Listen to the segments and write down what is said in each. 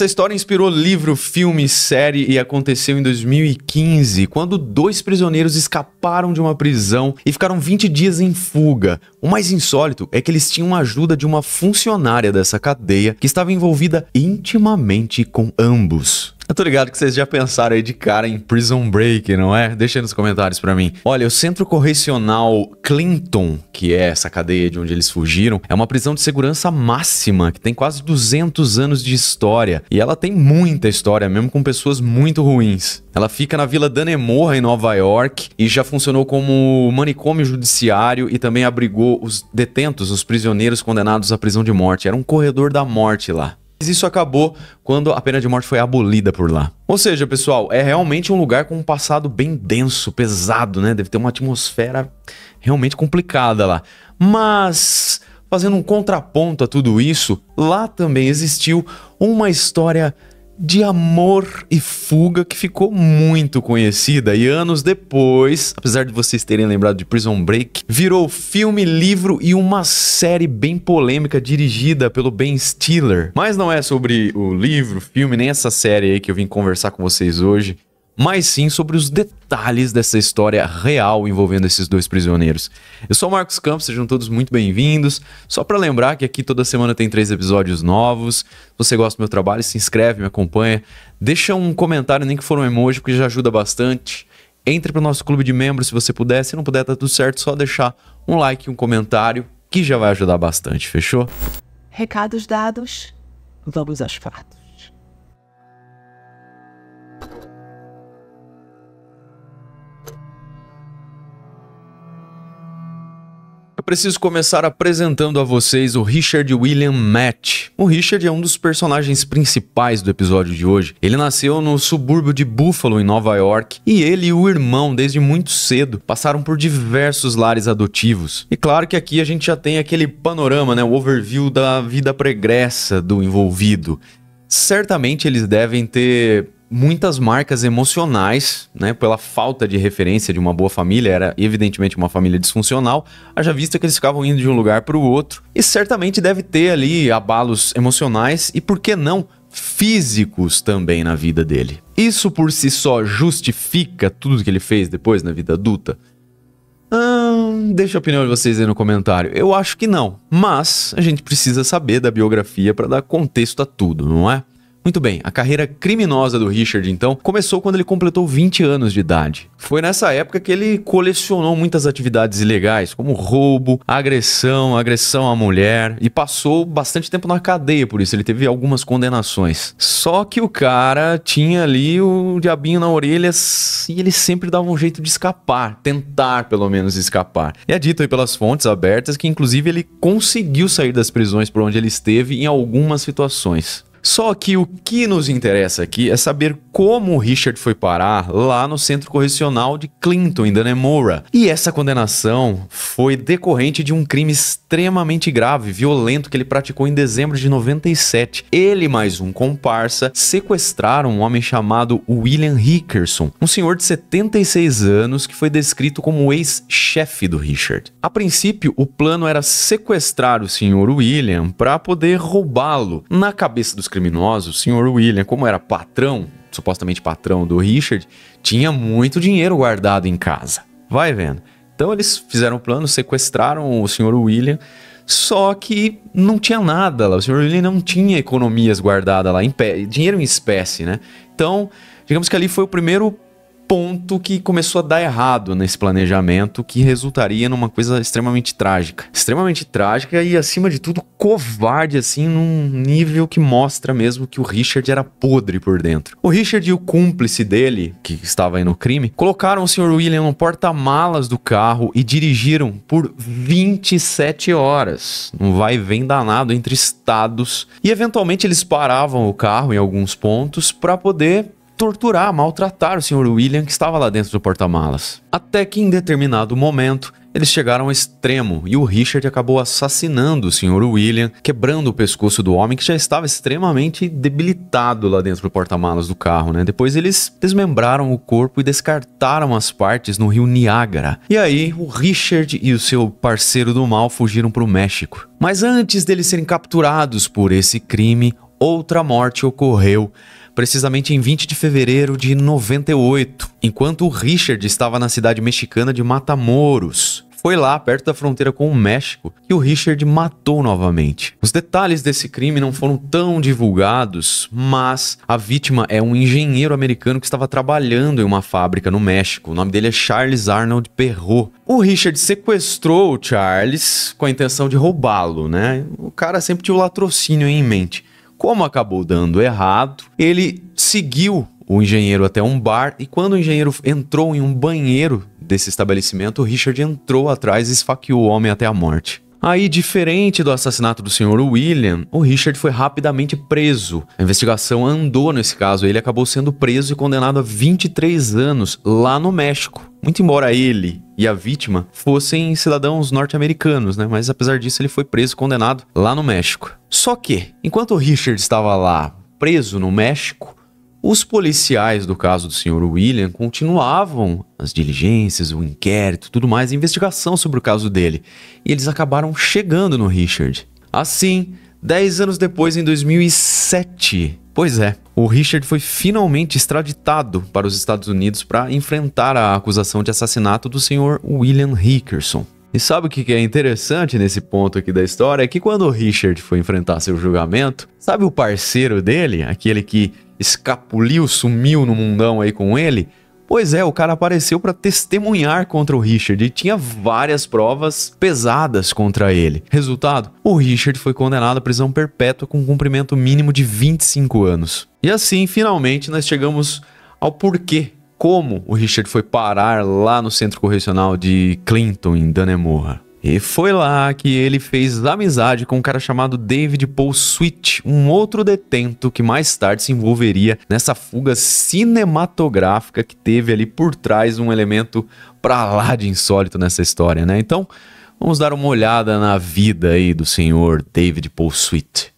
Essa história inspirou livro, filme, série e aconteceu em 2015, quando dois prisioneiros escaparam de uma prisão e ficaram 20 dias em fuga. O mais insólito é que eles tinham a ajuda de uma funcionária dessa cadeia que estava envolvida intimamente com ambos. Eu tô ligado que vocês já pensaram aí de cara em Prison Break, não é? Deixa aí nos comentários para mim. Olha, o Centro Correcional Clinton, que é essa cadeia de onde eles fugiram, é uma prisão de segurança máxima que tem quase 200 anos de história e ela tem muita história, mesmo com pessoas muito ruins. Ela fica na Vila Danemorra, em Nova York, e já funcionou como manicômio judiciário e também abrigou os detentos, os prisioneiros condenados à prisão de morte. Era um corredor da morte lá isso acabou quando a pena de morte foi abolida por lá. Ou seja, pessoal, é realmente um lugar com um passado bem denso, pesado, né? Deve ter uma atmosfera realmente complicada lá. Mas, fazendo um contraponto a tudo isso, lá também existiu uma história de amor e fuga que ficou muito conhecida e anos depois, apesar de vocês terem lembrado de Prison Break, virou filme, livro e uma série bem polêmica dirigida pelo Ben Stiller. Mas não é sobre o livro, filme, nem essa série aí que eu vim conversar com vocês hoje mas sim sobre os detalhes dessa história real envolvendo esses dois prisioneiros. Eu sou o Marcos Campos, sejam todos muito bem-vindos. Só para lembrar que aqui toda semana tem três episódios novos. Se você gosta do meu trabalho, se inscreve, me acompanha, deixa um comentário, nem que for um emoji, porque já ajuda bastante. Entre para o nosso clube de membros se você puder. Se não puder, tá tudo certo, só deixar um like e um comentário, que já vai ajudar bastante, fechou? Recados dados, vamos aos fatos. Eu preciso começar apresentando a vocês o Richard William Matt. O Richard é um dos personagens principais do episódio de hoje. Ele nasceu no subúrbio de Buffalo, em Nova York, e ele e o irmão, desde muito cedo, passaram por diversos lares adotivos. E claro que aqui a gente já tem aquele panorama, né, o overview da vida pregressa do envolvido. Certamente eles devem ter muitas marcas emocionais, né, pela falta de referência de uma boa família, era evidentemente uma família disfuncional, haja vista que eles ficavam indo de um lugar para o outro, e certamente deve ter ali abalos emocionais e por que não físicos também na vida dele. Isso por si só justifica tudo que ele fez depois na vida adulta? Hum, deixa a opinião de vocês aí no comentário. Eu acho que não, mas a gente precisa saber da biografia para dar contexto a tudo, não é? Muito bem, a carreira criminosa do Richard, então, começou quando ele completou 20 anos de idade. Foi nessa época que ele colecionou muitas atividades ilegais, como roubo, agressão, agressão à mulher, e passou bastante tempo na cadeia por isso. Ele teve algumas condenações. Só que o cara tinha ali o diabinho na orelha e ele sempre dava um jeito de escapar, tentar pelo menos escapar. E é dito aí pelas fontes abertas que, inclusive, ele conseguiu sair das prisões por onde ele esteve em algumas situações. Só que o que nos interessa aqui é saber como o Richard foi parar lá no centro correcional de Clinton, em Danemora. E essa condenação foi decorrente de um crime extremamente grave, violento, que ele praticou em dezembro de 97. Ele mais um comparsa sequestraram um homem chamado William Hickerson, um senhor de 76 anos que foi descrito como ex-chefe do Richard. A princípio, o plano era sequestrar o senhor William para poder roubá-lo. Na cabeça dos criminosos, o senhor William, como era patrão, supostamente patrão do Richard, tinha muito dinheiro guardado em casa. Vai vendo. Então eles fizeram o plano, sequestraram o senhor William, só que não tinha nada lá. O senhor William não tinha economias guardadas lá, em dinheiro em espécie, né? Então, digamos que ali foi o primeiro ponto que começou a dar errado nesse planejamento, que resultaria numa coisa extremamente trágica. Extremamente trágica e, acima de tudo, covarde, assim, num nível que mostra mesmo que o Richard era podre por dentro. O Richard e o cúmplice dele, que estava aí no crime, colocaram o Sr. William no porta-malas do carro e dirigiram por 27 horas. Um vai vem danado entre estados. E, eventualmente, eles paravam o carro em alguns pontos para poder torturar, maltratar o Sr. William que estava lá dentro do porta-malas. Até que em determinado momento, eles chegaram ao extremo e o Richard acabou assassinando o Sr. William, quebrando o pescoço do homem que já estava extremamente debilitado lá dentro do porta-malas do carro, né? Depois eles desmembraram o corpo e descartaram as partes no rio Niágara. E aí o Richard e o seu parceiro do mal fugiram para o México. Mas antes deles serem capturados por esse crime, outra morte ocorreu precisamente em 20 de fevereiro de 98, enquanto o Richard estava na cidade mexicana de Matamoros. Foi lá, perto da fronteira com o México, que o Richard matou novamente. Os detalhes desse crime não foram tão divulgados, mas a vítima é um engenheiro americano que estava trabalhando em uma fábrica no México. O nome dele é Charles Arnold Perrot. O Richard sequestrou o Charles com a intenção de roubá-lo, né? O cara sempre tinha o latrocínio em mente. Como acabou dando errado, ele seguiu o engenheiro até um bar e quando o engenheiro entrou em um banheiro desse estabelecimento, Richard entrou atrás e esfaqueou o homem até a morte. Aí, diferente do assassinato do senhor William, o Richard foi rapidamente preso. A investigação andou nesse caso, ele acabou sendo preso e condenado a 23 anos lá no México. Muito embora ele e a vítima fossem cidadãos norte-americanos, né? Mas apesar disso, ele foi preso e condenado lá no México. Só que, enquanto o Richard estava lá preso no México, os policiais do caso do Sr. William continuavam as diligências, o inquérito, tudo mais, a investigação sobre o caso dele, e eles acabaram chegando no Richard. Assim, 10 anos depois, em 2007, pois é, o Richard foi finalmente extraditado para os Estados Unidos para enfrentar a acusação de assassinato do Sr. William Hickerson. E sabe o que é interessante nesse ponto aqui da história? É que quando o Richard foi enfrentar seu julgamento, sabe o parceiro dele, aquele que escapuliu, sumiu no mundão aí com ele. Pois é, o cara apareceu para testemunhar contra o Richard e tinha várias provas pesadas contra ele. Resultado: o Richard foi condenado à prisão perpétua com um cumprimento mínimo de 25 anos. E assim, finalmente, nós chegamos ao porquê como o Richard foi parar lá no centro correcional de Clinton, em Danemurra. E foi lá que ele fez amizade com um cara chamado David Paul Sweet, um outro detento que mais tarde se envolveria nessa fuga cinematográfica que teve ali por trás um elemento pra lá de insólito nessa história, né? Então, vamos dar uma olhada na vida aí do senhor David Paul Sweet.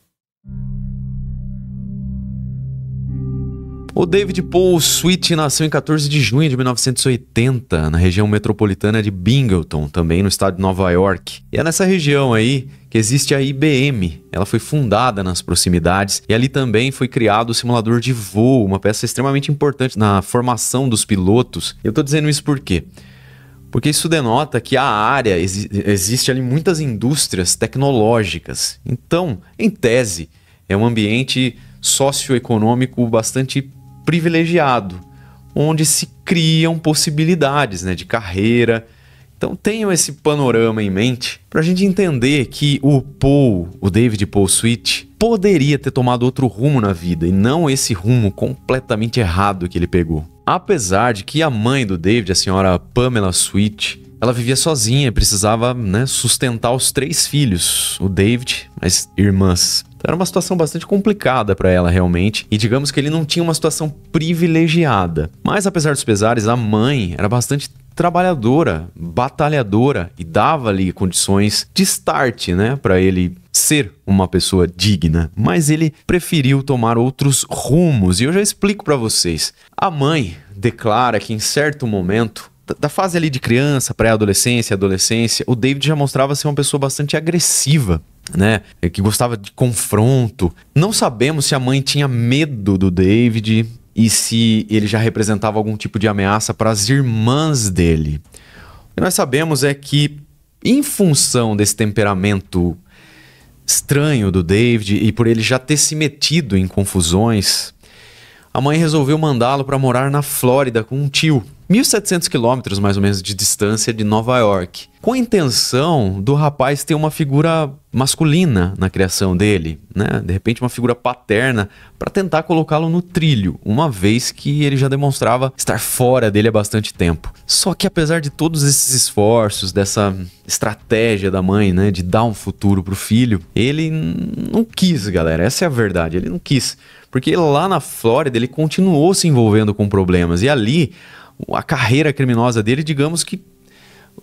O David Paul Sweet nasceu em 14 de junho de 1980, na região metropolitana de Binghamton, também no estado de Nova York. E é nessa região aí que existe a IBM. Ela foi fundada nas proximidades e ali também foi criado o simulador de voo, uma peça extremamente importante na formação dos pilotos. Eu estou dizendo isso por quê? Porque isso denota que a área exi existe ali muitas indústrias tecnológicas. Então, em tese, é um ambiente socioeconômico bastante privilegiado, onde se criam possibilidades né, de carreira. Então tenham esse panorama em mente para a gente entender que o Paul, o David Paul Sweet, poderia ter tomado outro rumo na vida e não esse rumo completamente errado que ele pegou. Apesar de que a mãe do David, a senhora Pamela Sweet, ela vivia sozinha, precisava né, sustentar os três filhos, o David, as irmãs. Então, era uma situação bastante complicada para ela realmente, e digamos que ele não tinha uma situação privilegiada. Mas apesar dos pesares, a mãe era bastante trabalhadora, batalhadora e dava ali condições de start, né, para ele ser uma pessoa digna, mas ele preferiu tomar outros rumos e eu já explico para vocês. A mãe declara que em certo momento da fase ali de criança, pré-adolescência, adolescência, o David já mostrava ser uma pessoa bastante agressiva, né? É, que gostava de confronto. Não sabemos se a mãe tinha medo do David e se ele já representava algum tipo de ameaça para as irmãs dele. O que nós sabemos é que, em função desse temperamento estranho do David e por ele já ter se metido em confusões, a mãe resolveu mandá-lo para morar na Flórida com um tio 1.700 quilômetros, mais ou menos, de distância de Nova York. Com a intenção do rapaz ter uma figura masculina na criação dele, né? De repente, uma figura paterna para tentar colocá-lo no trilho, uma vez que ele já demonstrava estar fora dele há bastante tempo. Só que, apesar de todos esses esforços, dessa estratégia da mãe, né, de dar um futuro para o filho, ele não quis, galera. Essa é a verdade. Ele não quis, porque lá na Flórida ele continuou se envolvendo com problemas e ali a carreira criminosa dele, digamos que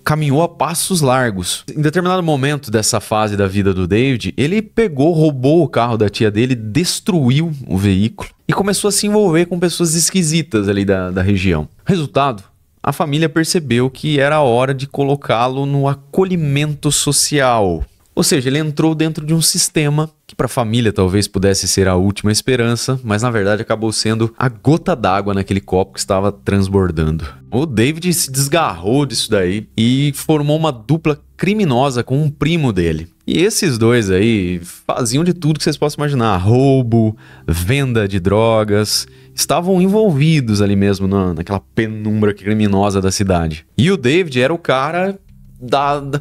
caminhou a passos largos. Em determinado momento dessa fase da vida do David, ele pegou, roubou o carro da tia dele, destruiu o veículo e começou a se envolver com pessoas esquisitas ali da, da região. Resultado, a família percebeu que era hora de colocá-lo no acolhimento social. Ou seja, ele entrou dentro de um sistema que para a família talvez pudesse ser a última esperança, mas na verdade acabou sendo a gota d'água naquele copo que estava transbordando. O David se desgarrou disso daí e formou uma dupla criminosa com um primo dele. E esses dois aí faziam de tudo que vocês possam imaginar: roubo, venda de drogas, estavam envolvidos ali mesmo na, naquela penumbra criminosa da cidade. E o David era o cara da, da,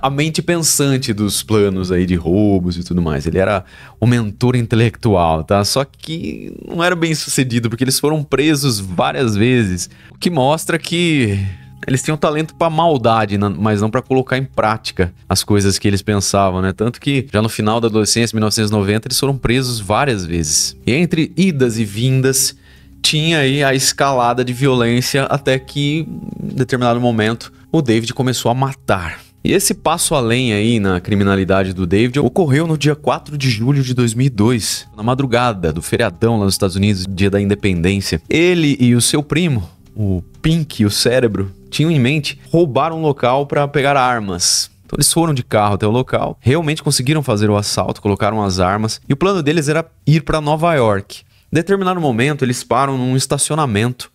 a mente pensante dos planos aí de roubos e tudo mais. Ele era um mentor intelectual, tá? Só que não era bem sucedido, porque eles foram presos várias vezes. O que mostra que eles tinham talento para maldade, mas não para colocar em prática as coisas que eles pensavam, né? Tanto que já no final da adolescência, 1990, eles foram presos várias vezes. E entre idas e vindas, tinha aí a escalada de violência até que em determinado momento o David começou a matar. E esse passo além aí na criminalidade do David ocorreu no dia 4 de julho de 2002, na madrugada do feriadão lá nos Estados Unidos, dia da independência. Ele e o seu primo, o Pink, o cérebro, tinham em mente roubar um local para pegar armas. Então eles foram de carro até o local, realmente conseguiram fazer o assalto, colocaram as armas e o plano deles era ir para Nova York. Em determinado momento, eles param num estacionamento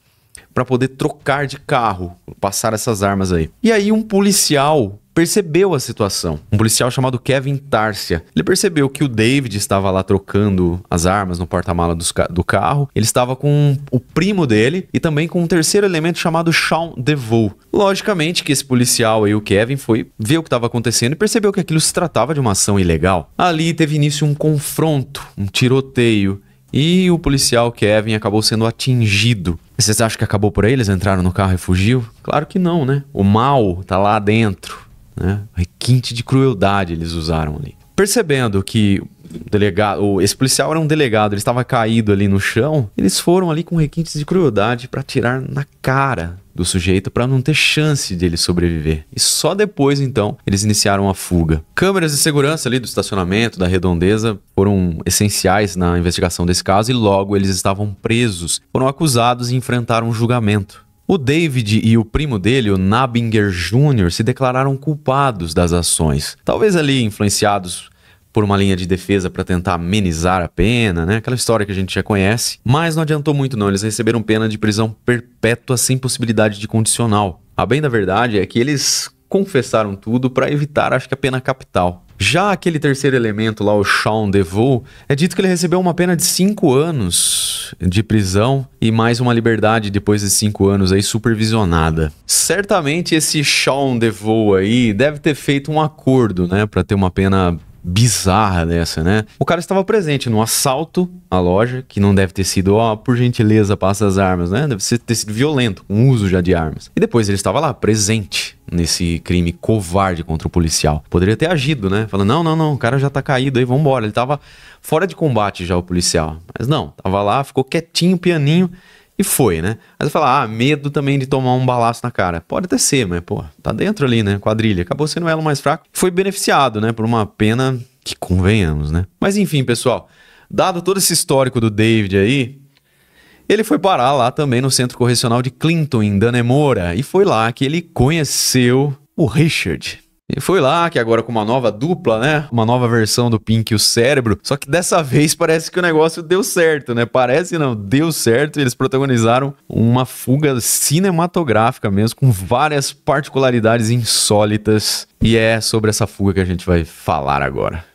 para poder trocar de carro, passar essas armas aí. E aí um policial percebeu a situação. Um policial chamado Kevin Tarsia. Ele percebeu que o David estava lá trocando as armas no porta-mala do carro. Ele estava com o primo dele e também com um terceiro elemento chamado Sean DeVoe. Logicamente que esse policial aí, o Kevin, foi ver o que estava acontecendo e percebeu que aquilo se tratava de uma ação ilegal. Ali teve início um confronto, um tiroteio. E o policial Kevin acabou sendo atingido vocês acham que acabou por aí? Eles entraram no carro e fugiu? Claro que não, né? O mal tá lá dentro, né? Requinte de crueldade eles usaram ali. Percebendo que delegado, esse policial era um delegado, ele estava caído ali no chão. Eles foram ali com requintes de crueldade para tirar na cara do sujeito para não ter chance de ele sobreviver. E só depois, então, eles iniciaram a fuga. Câmeras de segurança ali do estacionamento, da redondeza, foram essenciais na investigação desse caso e logo eles estavam presos, foram acusados e enfrentaram um julgamento. O David e o primo dele, o Nabinger Jr., se declararam culpados das ações, talvez ali influenciados por uma linha de defesa para tentar amenizar a pena, né? Aquela história que a gente já conhece. Mas não adiantou muito, não. Eles receberam pena de prisão perpétua sem possibilidade de condicional. A bem da verdade é que eles confessaram tudo para evitar, acho que, a pena capital. Já aquele terceiro elemento lá, o Sean DeVoe, é dito que ele recebeu uma pena de 5 anos de prisão e mais uma liberdade depois de 5 anos aí supervisionada. Certamente esse Sean DeVoe aí deve ter feito um acordo, né, para ter uma pena bizarra dessa, né? O cara estava presente no assalto à loja, que não deve ter sido, ó, oh, por gentileza, passa as armas, né? Deve ter sido violento, com um uso já de armas. E depois ele estava lá, presente nesse crime covarde contra o policial. Poderia ter agido, né? Falando, não, não, não, o cara já tá caído aí, vambora. Ele tava fora de combate já, o policial. Mas não, tava lá, ficou quietinho, pianinho e foi, né? Aí você fala, ah, medo também de tomar um balaço na cara. Pode até ser, mas, pô, tá dentro ali, né? Quadrilha. Acabou sendo o mais fraco. Foi beneficiado, né? Por uma pena que convenhamos, né? Mas enfim, pessoal. Dado todo esse histórico do David aí, ele foi parar lá também no Centro Correcional de Clinton, em Danemora. E foi lá que ele conheceu o Richard. E foi lá, que agora com uma nova dupla, né? Uma nova versão do Pink e o Cérebro. Só que dessa vez parece que o negócio deu certo, né? Parece não, deu certo. Eles protagonizaram uma fuga cinematográfica mesmo, com várias particularidades insólitas. E é sobre essa fuga que a gente vai falar agora.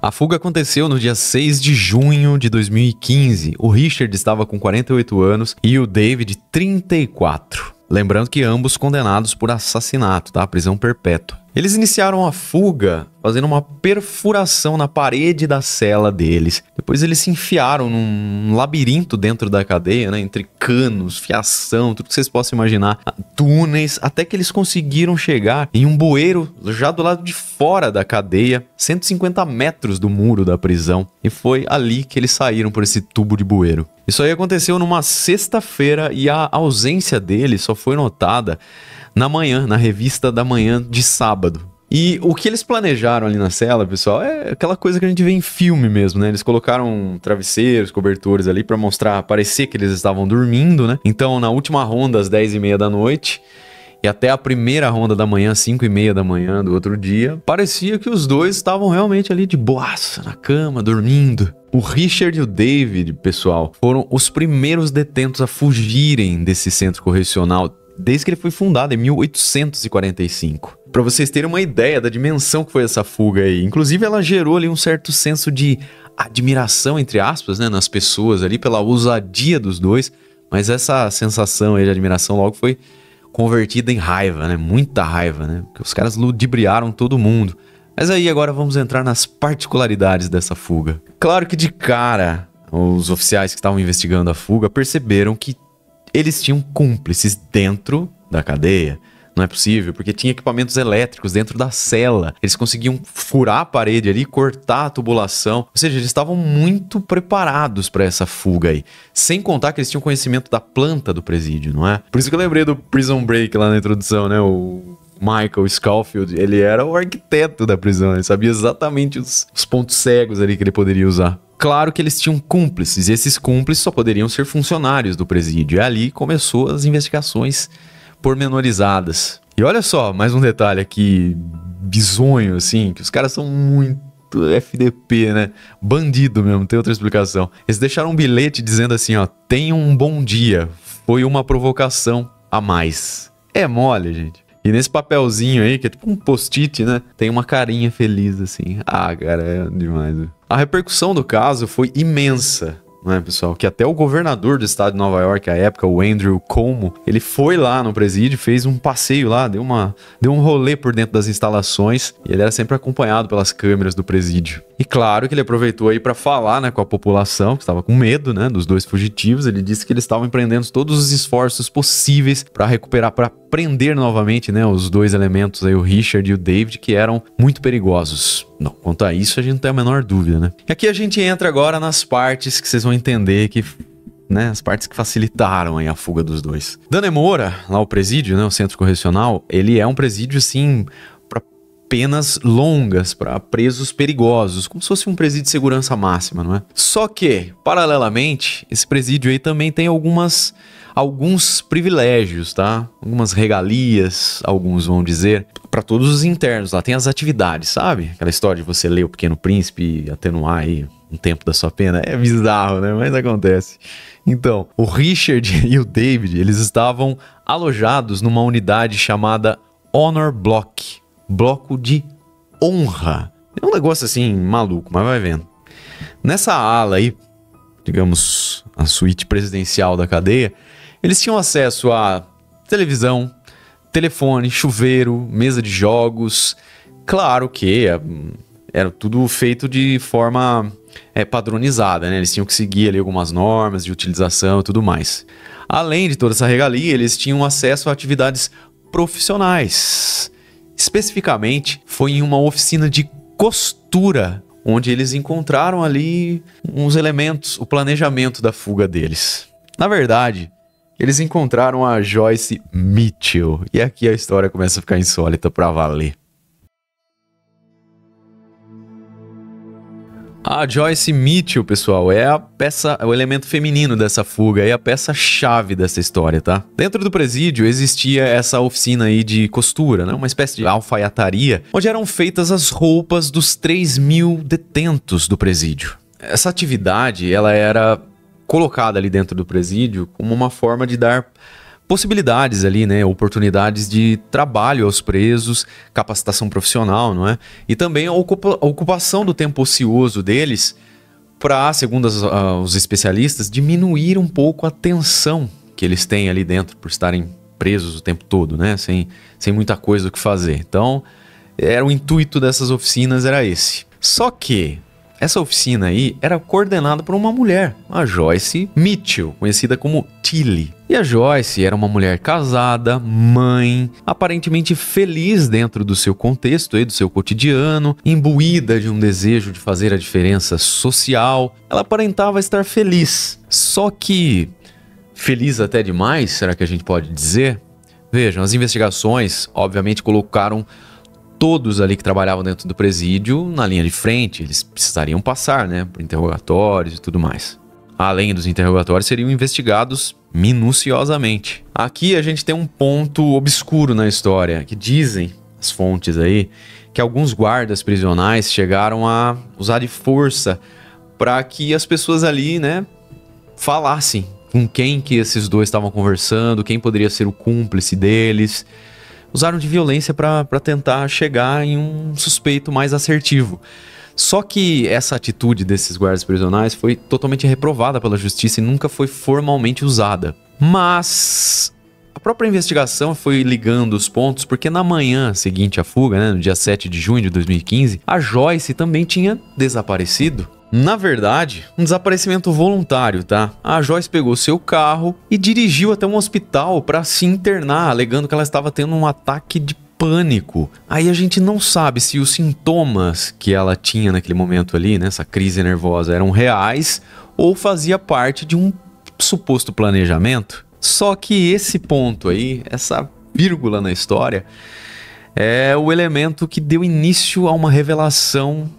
A fuga aconteceu no dia 6 de junho de 2015. O Richard estava com 48 anos e o David 34. Lembrando que ambos condenados por assassinato, tá? Prisão perpétua. Eles iniciaram a fuga fazendo uma perfuração na parede da cela deles. Depois eles se enfiaram num labirinto dentro da cadeia, né, entre canos, fiação, tudo que vocês possam imaginar, túneis, até que eles conseguiram chegar em um bueiro já do lado de fora da cadeia, 150 metros do muro da prisão, e foi ali que eles saíram por esse tubo de bueiro. Isso aí aconteceu numa sexta-feira e a ausência deles só foi notada na manhã, na revista da manhã de sábado. E o que eles planejaram ali na cela, pessoal, é aquela coisa que a gente vê em filme mesmo, né? Eles colocaram travesseiros, cobertores ali para mostrar, parecer que eles estavam dormindo, né? Então, na última ronda, às 10h30 da noite, e até a primeira ronda da manhã, 5 e meia da manhã do outro dia, parecia que os dois estavam realmente ali de boaça, na cama, dormindo. O Richard e o David, pessoal, foram os primeiros detentos a fugirem desse centro correcional desde que ele foi fundado, em 1845. Para vocês terem uma ideia da dimensão que foi essa fuga aí. Inclusive, ela gerou ali um certo senso de admiração, entre aspas, né, nas pessoas ali, pela ousadia dos dois. Mas essa sensação aí de admiração logo foi convertida em raiva, né? Muita raiva, né? Porque os caras ludibriaram todo mundo. Mas aí agora vamos entrar nas particularidades dessa fuga. Claro que de cara, os oficiais que estavam investigando a fuga perceberam que eles tinham cúmplices dentro da cadeia. Não é possível, porque tinha equipamentos elétricos dentro da cela. Eles conseguiam furar a parede ali, cortar a tubulação. Ou seja, eles estavam muito preparados para essa fuga aí. Sem contar que eles tinham conhecimento da planta do presídio, não é? Por isso que eu lembrei do Prison Break lá na introdução, né? O Michael Schofield, ele era o arquiteto da prisão, ele sabia exatamente os, os pontos cegos ali que ele poderia usar claro que eles tinham cúmplices, e esses cúmplices só poderiam ser funcionários do presídio. E ali começou as investigações pormenorizadas. E olha só, mais um detalhe aqui bizonho, assim, que os caras são muito FDP, né? Bandido mesmo, tem outra explicação. Eles deixaram um bilhete dizendo assim, ó, tenha um bom dia, foi uma provocação a mais. É mole, gente. E nesse papelzinho aí, que é tipo um post-it, né? Tem uma carinha feliz, assim. Ah, cara, é demais. Viu? A repercussão do caso foi imensa. Né, pessoal? Que até o governador do estado de Nova York, à época, o Andrew Como, ele foi lá no presídio, fez um passeio lá, deu, uma, deu um rolê por dentro das instalações e ele era sempre acompanhado pelas câmeras do presídio. E claro que ele aproveitou aí para falar né, com a população, que estava com medo né, dos dois fugitivos. Ele disse que eles estavam empreendendo todos os esforços possíveis para recuperar pra, prender novamente, né, os dois elementos aí, o Richard e o David, que eram muito perigosos. Não, quanto a isso a gente não tem a menor dúvida, né? E aqui a gente entra agora nas partes que vocês vão entender que né, as partes que facilitaram aí a fuga dos dois. Danemora, lá o presídio, né, o centro correcional, ele é um presídio assim penas longas para presos perigosos, como se fosse um presídio de segurança máxima, não é? Só que, paralelamente, esse presídio aí também tem algumas alguns privilégios, tá? Algumas regalias, alguns vão dizer, para todos os internos. Lá tem as atividades, sabe? Aquela história de você ler O Pequeno Príncipe e atenuar aí um tempo da sua pena. É bizarro, né? Mas acontece. Então, o Richard e o David, eles estavam alojados numa unidade chamada Honor Block, bloco de honra. É um negócio assim maluco, mas vai vendo. Nessa ala aí, digamos, a suíte presidencial da cadeia, eles tinham acesso a televisão, telefone, chuveiro, mesa de jogos. Claro que eh, era tudo feito de forma é, padronizada, né? Eles tinham que seguir ali algumas normas de utilização e tudo mais. Além de toda essa regalia, eles tinham acesso a atividades profissionais. Especificamente, foi em uma oficina de costura onde eles encontraram ali uns elementos, o planejamento da fuga deles. Na verdade, eles encontraram a Joyce Mitchell. E aqui a história começa a ficar insólita para valer. A Joyce Mitchell, pessoal, é a peça, é o elemento feminino dessa fuga, é a peça chave dessa história, tá? Dentro do presídio existia essa oficina aí de costura, né? Uma espécie de alfaiataria, onde eram feitas as roupas dos 3 mil detentos do presídio. Essa atividade, ela era colocada ali dentro do presídio como uma forma de dar possibilidades ali, né, oportunidades de trabalho aos presos, capacitação profissional, não é? E também a, ocupa a ocupação do tempo ocioso deles para, segundo as, uh, os especialistas, diminuir um pouco a tensão que eles têm ali dentro por estarem presos o tempo todo, né, sem, sem muita coisa o que fazer. Então, era o intuito dessas oficinas era esse. Só que essa oficina aí era coordenada por uma mulher, a Joyce Mitchell, conhecida como Tilly. E a Joyce era uma mulher casada, mãe, aparentemente feliz dentro do seu contexto e do seu cotidiano, imbuída de um desejo de fazer a diferença social. Ela aparentava estar feliz. Só que feliz até demais, será que a gente pode dizer? Vejam, as investigações obviamente colocaram todos ali que trabalhavam dentro do presídio na linha de frente. Eles precisariam passar, né, por interrogatórios e tudo mais. Além dos interrogatórios, seriam investigados minuciosamente. Aqui a gente tem um ponto obscuro na história, que dizem as fontes aí que alguns guardas prisionais chegaram a usar de força para que as pessoas ali, né, falassem com quem que esses dois estavam conversando, quem poderia ser o cúmplice deles usaram de violência para tentar chegar em um suspeito mais assertivo. Só que essa atitude desses guardas prisionais foi totalmente reprovada pela justiça e nunca foi formalmente usada. Mas a própria investigação foi ligando os pontos porque na manhã seguinte à fuga, né, no dia 7 de junho de 2015, a Joyce também tinha desaparecido. Na verdade, um desaparecimento voluntário, tá? A Joyce pegou seu carro e dirigiu até um hospital para se internar, alegando que ela estava tendo um ataque de pânico. Aí a gente não sabe se os sintomas que ela tinha naquele momento ali, nessa né, crise nervosa, eram reais ou fazia parte de um suposto planejamento. Só que esse ponto aí, essa vírgula na história, é o elemento que deu início a uma revelação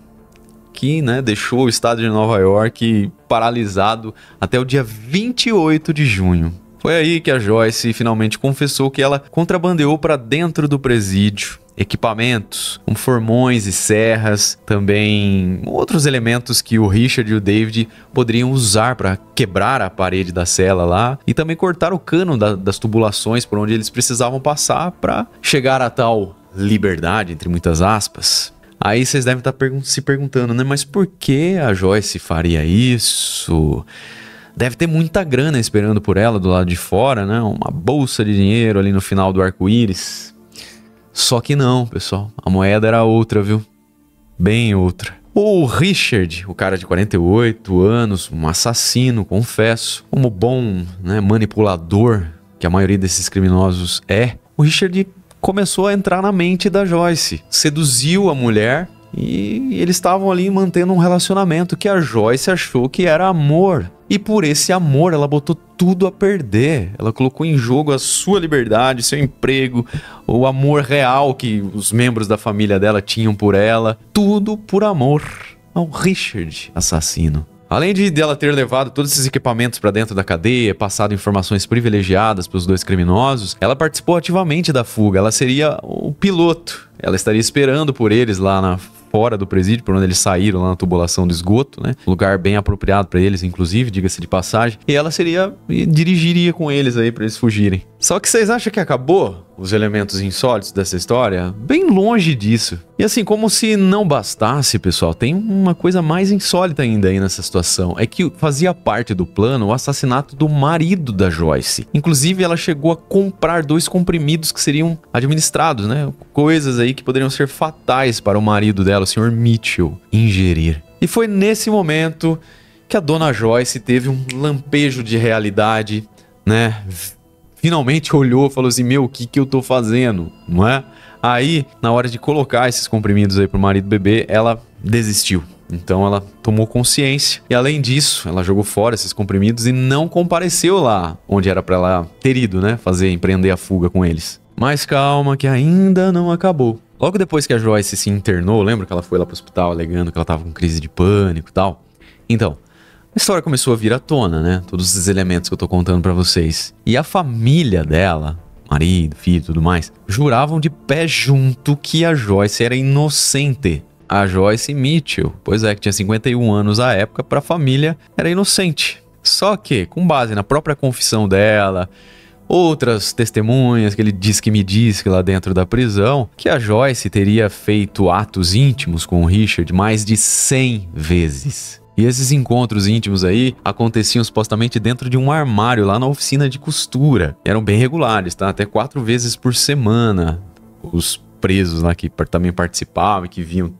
que né, deixou o estado de Nova York paralisado até o dia 28 de junho. Foi aí que a Joyce finalmente confessou que ela contrabandeou para dentro do presídio equipamentos, como formões e serras, também outros elementos que o Richard e o David poderiam usar para quebrar a parede da cela lá e também cortar o cano da, das tubulações por onde eles precisavam passar para chegar a tal liberdade entre muitas aspas. Aí vocês devem estar tá pergun se perguntando, né? Mas por que a Joyce faria isso? Deve ter muita grana esperando por ela do lado de fora, né? Uma bolsa de dinheiro ali no final do arco-íris. Só que não, pessoal. A moeda era outra, viu? Bem outra. O Richard, o cara de 48 anos, um assassino, confesso, como bom né, manipulador que a maioria desses criminosos é, o Richard começou a entrar na mente da Joyce, seduziu a mulher e eles estavam ali mantendo um relacionamento que a Joyce achou que era amor. E por esse amor ela botou tudo a perder. Ela colocou em jogo a sua liberdade, seu emprego, o amor real que os membros da família dela tinham por ela. Tudo por amor ao Richard assassino. Além de dela ter levado todos esses equipamentos para dentro da cadeia, passado informações privilegiadas para os dois criminosos, ela participou ativamente da fuga. Ela seria o piloto. Ela estaria esperando por eles lá na fora do presídio, por onde eles saíram lá na tubulação do esgoto, né? Lugar bem apropriado para eles, inclusive, diga-se de passagem. E ela seria e dirigiria com eles aí para eles fugirem. Só que vocês acham que acabou? os elementos insólitos dessa história, bem longe disso. E assim, como se não bastasse, pessoal, tem uma coisa mais insólita ainda aí nessa situação. É que fazia parte do plano o assassinato do marido da Joyce. Inclusive, ela chegou a comprar dois comprimidos que seriam administrados, né? Coisas aí que poderiam ser fatais para o marido dela, o Sr. Mitchell, ingerir. E foi nesse momento que a dona Joyce teve um lampejo de realidade, né? finalmente olhou e falou assim: Meu, o que, que eu tô fazendo? Não é? Aí, na hora de colocar esses comprimidos aí pro marido beber, ela desistiu. Então ela tomou consciência e além disso, ela jogou fora esses comprimidos e não compareceu lá onde era para ela ter ido, né, fazer empreender a fuga com eles. Mas calma que ainda não acabou. Logo depois que a Joyce se internou, lembra que ela foi lá pro hospital alegando que ela tava com crise de pânico e tal? Então, a história começou a vir à tona, né? Todos esses elementos que eu tô contando para vocês. E a família dela, marido, filho e tudo mais, juravam de pé junto que a Joyce era inocente. A Joyce Mitchell, pois é, que tinha 51 anos à época, para a família era inocente. Só que, com base na própria confissão dela, outras testemunhas que ele diz que me diz que lá dentro da prisão, que a Joyce teria feito atos íntimos com o Richard mais de 100 vezes. E esses encontros íntimos aí aconteciam supostamente dentro de um armário lá na oficina de costura. E eram bem regulares, tá? Até quatro vezes por semana. Os presos lá que também participavam e que viam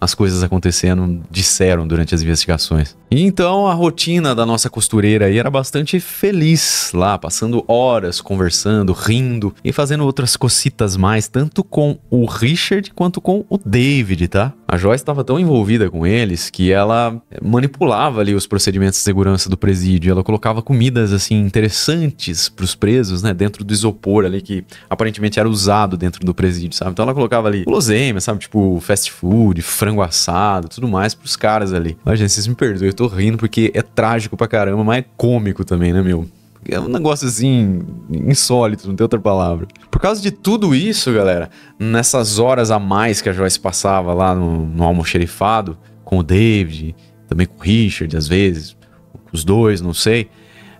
as coisas acontecendo disseram durante as investigações. E então a rotina da nossa costureira aí era bastante feliz lá, passando horas conversando, rindo e fazendo outras cocitas mais, tanto com o Richard quanto com o David, tá? A Joyce estava tão envolvida com eles que ela eh, manipulava ali os procedimentos de segurança do presídio, ela colocava comidas assim interessantes para os presos, né, dentro do isopor ali que aparentemente era usado dentro do presídio, sabe? Então ela colocava ali guloseima, sabe, tipo fast food, frango assado, tudo mais para os caras ali. Mas gente, vocês me perdoem, eu tô tô rindo porque é trágico pra caramba, mas é cômico também, né, meu? É um negócio assim, insólito, não tem outra palavra. Por causa de tudo isso, galera, nessas horas a mais que a Joyce passava lá no, no almoxerifado, com o David, também com o Richard, às vezes, os dois, não sei,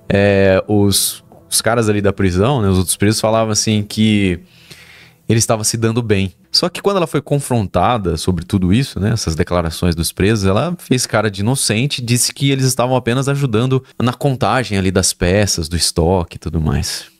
é, os, os caras ali da prisão, né, os outros presos, falavam assim que ele estava se dando bem. Só que quando ela foi confrontada sobre tudo isso, né, essas declarações dos presos, ela fez cara de inocente, disse que eles estavam apenas ajudando na contagem ali das peças, do estoque e tudo mais.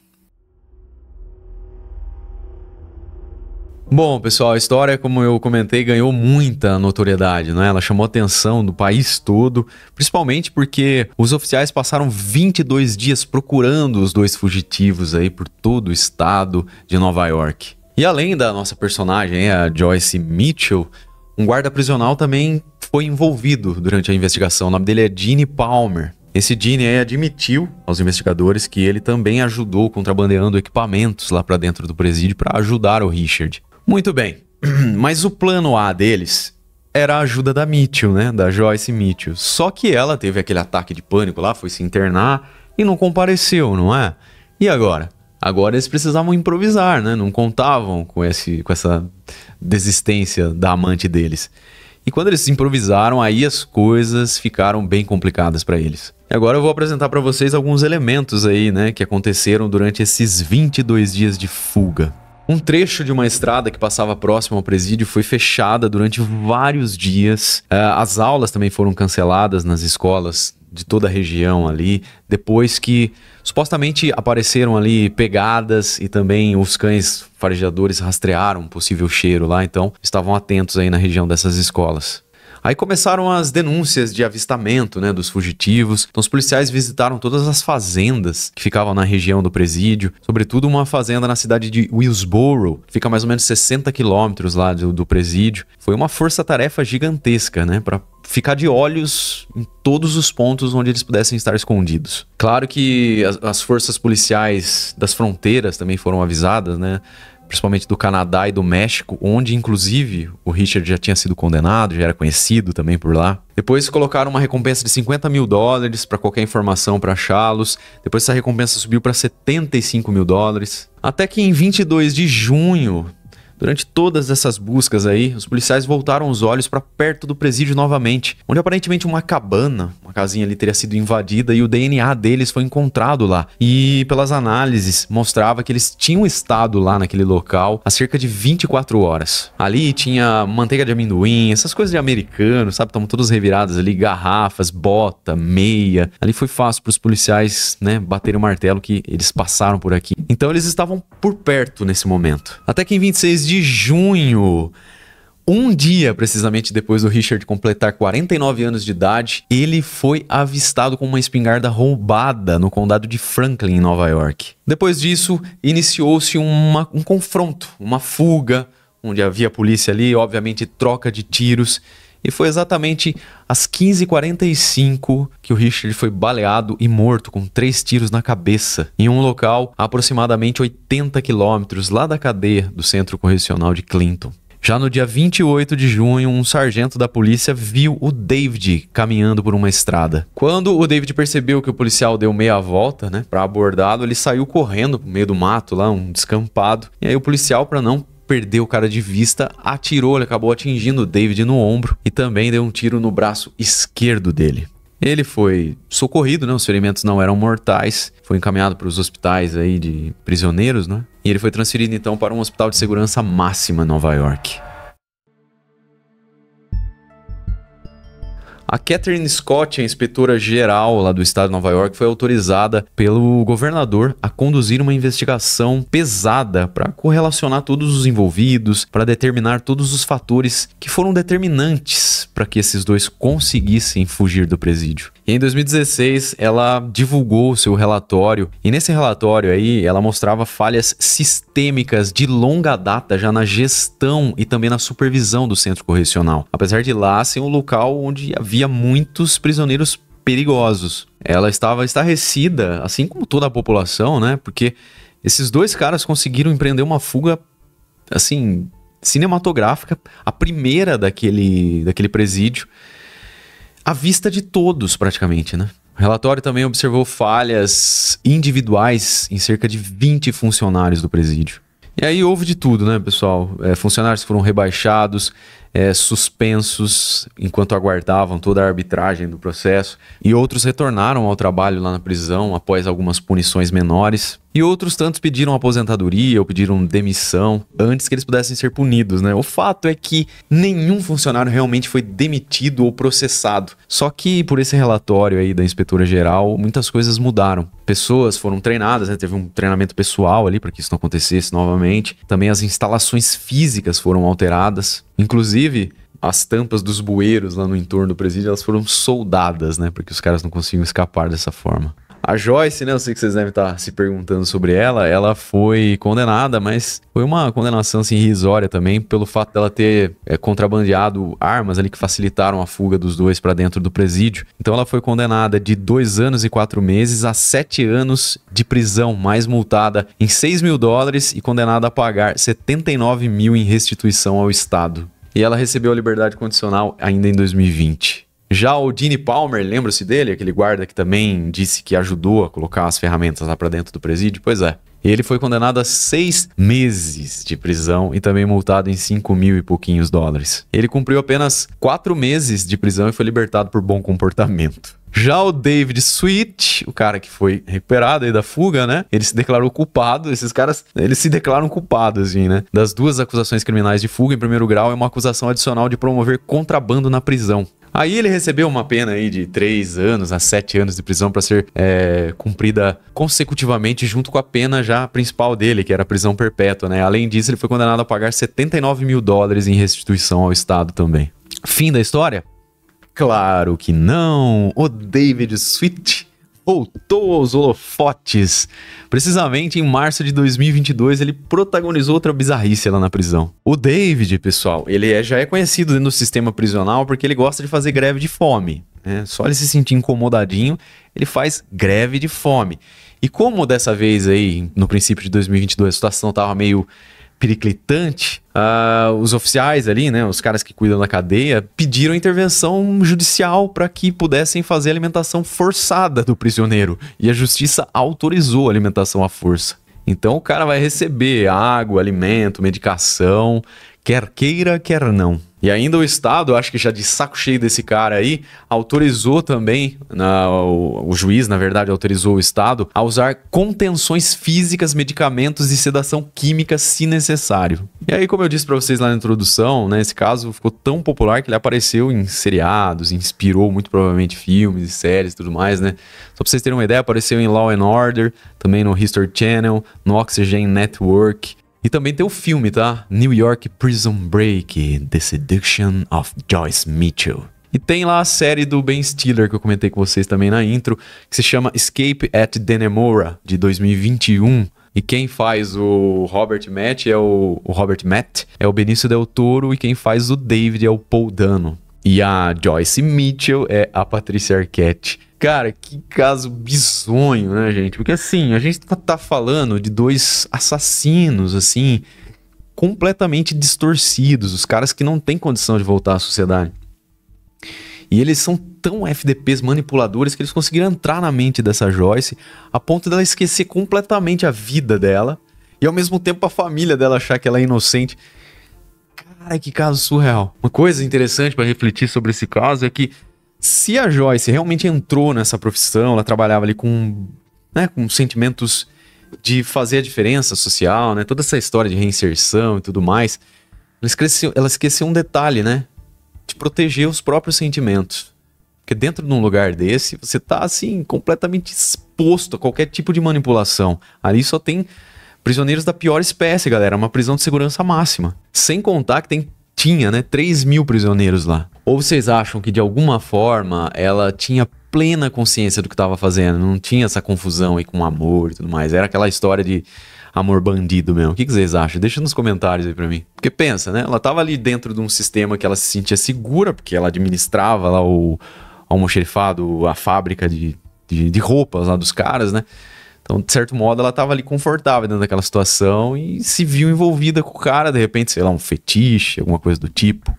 Bom, pessoal, a história, como eu comentei, ganhou muita notoriedade, né? Ela chamou atenção do país todo, principalmente porque os oficiais passaram 22 dias procurando os dois fugitivos aí por todo o estado de Nova York. E além da nossa personagem, né, a Joyce Mitchell, um guarda prisional também foi envolvido durante a investigação. O nome dele é Gene Palmer. Esse Gene aí admitiu aos investigadores que ele também ajudou contrabandeando equipamentos lá para dentro do presídio para ajudar o Richard. Muito bem, mas o plano A deles era a ajuda da Mitchell, né? Da Joyce Mitchell. Só que ela teve aquele ataque de pânico lá, foi se internar e não compareceu, não é? E agora? Agora eles precisavam improvisar, né? Não contavam com, esse, com essa desistência da amante deles. E quando eles improvisaram, aí as coisas ficaram bem complicadas para eles. E agora eu vou apresentar para vocês alguns elementos aí, né, que aconteceram durante esses 22 dias de fuga. Um trecho de uma estrada que passava próximo ao presídio foi fechada durante vários dias. Ah, as aulas também foram canceladas nas escolas de toda a região ali, depois que supostamente apareceram ali pegadas e também os cães farejadores rastrearam um possível cheiro lá, então estavam atentos aí na região dessas escolas. Aí começaram as denúncias de avistamento, né, dos fugitivos. Então os policiais visitaram todas as fazendas que ficavam na região do presídio, sobretudo uma fazenda na cidade de Willsboro, que fica mais ou menos 60 quilômetros lá do, do presídio. Foi uma força-tarefa gigantesca, né, para ficar de olhos em todos os pontos onde eles pudessem estar escondidos. Claro que as, as forças policiais das fronteiras também foram avisadas, né? principalmente do Canadá e do México, onde inclusive o Richard já tinha sido condenado, já era conhecido também por lá. Depois colocaram uma recompensa de 50 mil dólares para qualquer informação para achá-los. Depois essa recompensa subiu para 75 mil dólares. Até que em 22 de junho Durante todas essas buscas aí, os policiais voltaram os olhos para perto do presídio novamente, onde aparentemente uma cabana, uma casinha ali teria sido invadida e o DNA deles foi encontrado lá. E pelas análises mostrava que eles tinham estado lá naquele local há cerca de 24 horas. Ali tinha manteiga de amendoim, essas coisas de americano, sabe? Estavam todos revirados ali, garrafas, bota, meia. Ali foi fácil para os policiais, né, baterem o martelo que eles passaram por aqui. Então eles estavam por perto nesse momento. Até que em 26 de de junho. Um dia, precisamente depois do Richard completar 49 anos de idade, ele foi avistado com uma espingarda roubada no condado de Franklin, em Nova York. Depois disso, iniciou-se um confronto, uma fuga, onde havia polícia ali, obviamente troca de tiros. E foi exatamente às 15h45 que o Richard foi baleado e morto com três tiros na cabeça, em um local a aproximadamente 80 quilômetros lá da cadeia do Centro Correcional de Clinton. Já no dia 28 de junho, um sargento da polícia viu o David caminhando por uma estrada. Quando o David percebeu que o policial deu meia volta, né, para abordá-lo, ele saiu correndo no meio do mato lá, um descampado. E aí o policial, para não perdeu o cara de vista, atirou, ele acabou atingindo o David no ombro e também deu um tiro no braço esquerdo dele. Ele foi socorrido, né? Os ferimentos não eram mortais. Foi encaminhado para os hospitais aí de prisioneiros, né? E ele foi transferido então para um hospital de segurança máxima em Nova York. A Catherine Scott, a inspetora geral lá do estado de Nova York, foi autorizada pelo governador a conduzir uma investigação pesada para correlacionar todos os envolvidos, para determinar todos os fatores que foram determinantes para que esses dois conseguissem fugir do presídio. E em 2016, ela divulgou seu relatório, e nesse relatório aí, ela mostrava falhas sistêmicas de longa data já na gestão e também na supervisão do centro correcional, apesar de lá ser um local onde havia havia muitos prisioneiros perigosos. Ela estava estarrecida, assim como toda a população, né? Porque esses dois caras conseguiram empreender uma fuga, assim, cinematográfica, a primeira daquele, daquele presídio, à vista de todos, praticamente, né? O relatório também observou falhas individuais em cerca de 20 funcionários do presídio. E aí houve de tudo, né, pessoal? É, funcionários foram rebaixados, é, suspensos enquanto aguardavam toda a arbitragem do processo, e outros retornaram ao trabalho lá na prisão após algumas punições menores, e outros tantos pediram aposentadoria ou pediram demissão antes que eles pudessem ser punidos, né? O fato é que nenhum funcionário realmente foi demitido ou processado. Só que por esse relatório aí da inspetora geral, muitas coisas mudaram. Pessoas foram treinadas, né? Teve um treinamento pessoal ali para que isso não acontecesse novamente. Também as instalações físicas foram alteradas. Inclusive, as tampas dos bueiros lá no entorno do presídio, elas foram soldadas, né? Porque os caras não conseguiam escapar dessa forma. A Joyce, né? Eu sei que vocês devem estar tá se perguntando sobre ela. Ela foi condenada, mas foi uma condenação assim, irrisória também, pelo fato dela ter é, contrabandeado armas ali que facilitaram a fuga dos dois para dentro do presídio. Então ela foi condenada de dois anos e quatro meses a sete anos de prisão, mais multada em 6 mil dólares e condenada a pagar 79 mil em restituição ao Estado. E ela recebeu a liberdade condicional ainda em 2020. Já o Dini Palmer, lembra-se dele? Aquele guarda que também disse que ajudou a colocar as ferramentas lá para dentro do presídio? Pois é. Ele foi condenado a seis meses de prisão e também multado em cinco mil e pouquinhos dólares. Ele cumpriu apenas quatro meses de prisão e foi libertado por bom comportamento. Já o David Sweet, o cara que foi recuperado aí da fuga, né? Ele se declarou culpado. Esses caras, eles se declaram culpados, assim, né? Das duas acusações criminais de fuga em primeiro grau é uma acusação adicional de promover contrabando na prisão. Aí ele recebeu uma pena aí de 3 anos a 7 anos de prisão para ser é, cumprida consecutivamente junto com a pena já principal dele, que era prisão perpétua, né? Além disso, ele foi condenado a pagar 79 mil dólares em restituição ao Estado também. Fim da história? Claro que não! O David Sweet voltou aos holofotes. Precisamente em março de 2022, ele protagonizou outra bizarrice lá na prisão. O David, pessoal, ele é, já é conhecido dentro do sistema prisional porque ele gosta de fazer greve de fome. Né? Só ele se sentir incomodadinho, ele faz greve de fome. E como dessa vez aí, no princípio de 2022, a situação estava meio periclitante, uh, os oficiais ali, né, os caras que cuidam da cadeia, pediram intervenção judicial para que pudessem fazer alimentação forçada do prisioneiro. E a justiça autorizou a alimentação à força. Então o cara vai receber água, alimento, medicação quer queira, quer não. E ainda o Estado, acho que já de saco cheio desse cara aí, autorizou também, na, o, o, juiz, na verdade, autorizou o Estado a usar contenções físicas, medicamentos e sedação química se necessário. E aí, como eu disse para vocês lá na introdução, né, esse caso ficou tão popular que ele apareceu em seriados, inspirou muito provavelmente filmes e séries e tudo mais, né? Só pra vocês terem uma ideia, apareceu em Law and Order, também no History Channel, no Oxygen Network, e também tem o filme, tá? New York Prison Break, The Seduction of Joyce Mitchell. E tem lá a série do Ben Stiller que eu comentei com vocês também na intro, que se chama Escape at Denemora, de 2021. E quem faz o Robert Matt é o, o Robert Matt, é o Benício Del Toro, e quem faz o David é o Paul Dano. E a Joyce Mitchell é a Patrícia Arquette. Cara, que caso bizonho, né, gente? Porque assim, a gente tá, tá falando de dois assassinos, assim, completamente distorcidos, os caras que não têm condição de voltar à sociedade. E eles são tão FDPs manipuladores que eles conseguiram entrar na mente dessa Joyce a ponto dela esquecer completamente a vida dela e ao mesmo tempo a família dela achar que ela é inocente. Cara, que caso surreal. Uma coisa interessante para refletir sobre esse caso é que se a Joyce realmente entrou nessa profissão, ela trabalhava ali com, né, com sentimentos de fazer a diferença social, né? Toda essa história de reinserção e tudo mais. Ela esqueceu, ela esqueceu um detalhe, né? De proteger os próprios sentimentos. Porque dentro de um lugar desse, você tá assim, completamente exposto a qualquer tipo de manipulação. Ali só tem Prisioneiros da pior espécie, galera. Uma prisão de segurança máxima. Sem contar que tem tinha, né, 3 mil prisioneiros lá. Ou vocês acham que de alguma forma ela tinha plena consciência do que estava fazendo, não tinha essa confusão aí com amor e tudo mais, era aquela história de amor bandido mesmo. O que, que vocês acham? Deixa nos comentários aí pra mim. Porque pensa, né, ela tava ali dentro de um sistema que ela se sentia segura, porque ela administrava lá o almoxerifado, a fábrica de, de, de roupas lá dos caras, né. Então, de certo modo, ela estava ali confortável dentro daquela situação e se viu envolvida com o cara, de repente, sei lá, um fetiche, alguma coisa do tipo.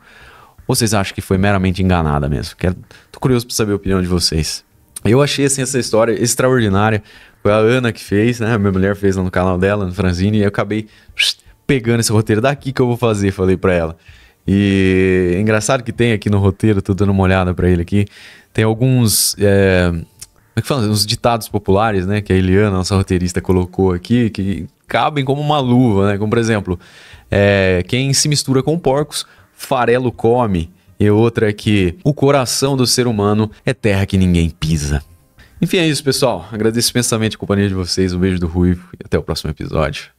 Ou vocês acham que foi meramente enganada mesmo? Quero, tô curioso para saber a opinião de vocês. Eu achei, assim, essa história extraordinária. Foi a Ana que fez, né? A minha mulher fez lá no canal dela, no Franzini, e eu acabei pegando esse roteiro daqui que eu vou fazer, falei para ela. E é engraçado que tem aqui no roteiro, tô dando uma olhada para ele aqui, tem alguns... É é que fala? Uns ditados populares, né? Que a Eliana, nossa roteirista, colocou aqui, que cabem como uma luva, né? Como, por exemplo, é, quem se mistura com porcos, farelo come. E outra é que o coração do ser humano é terra que ninguém pisa. Enfim, é isso, pessoal. Agradeço imensamente a companhia de vocês. Um beijo do Rui e até o próximo episódio.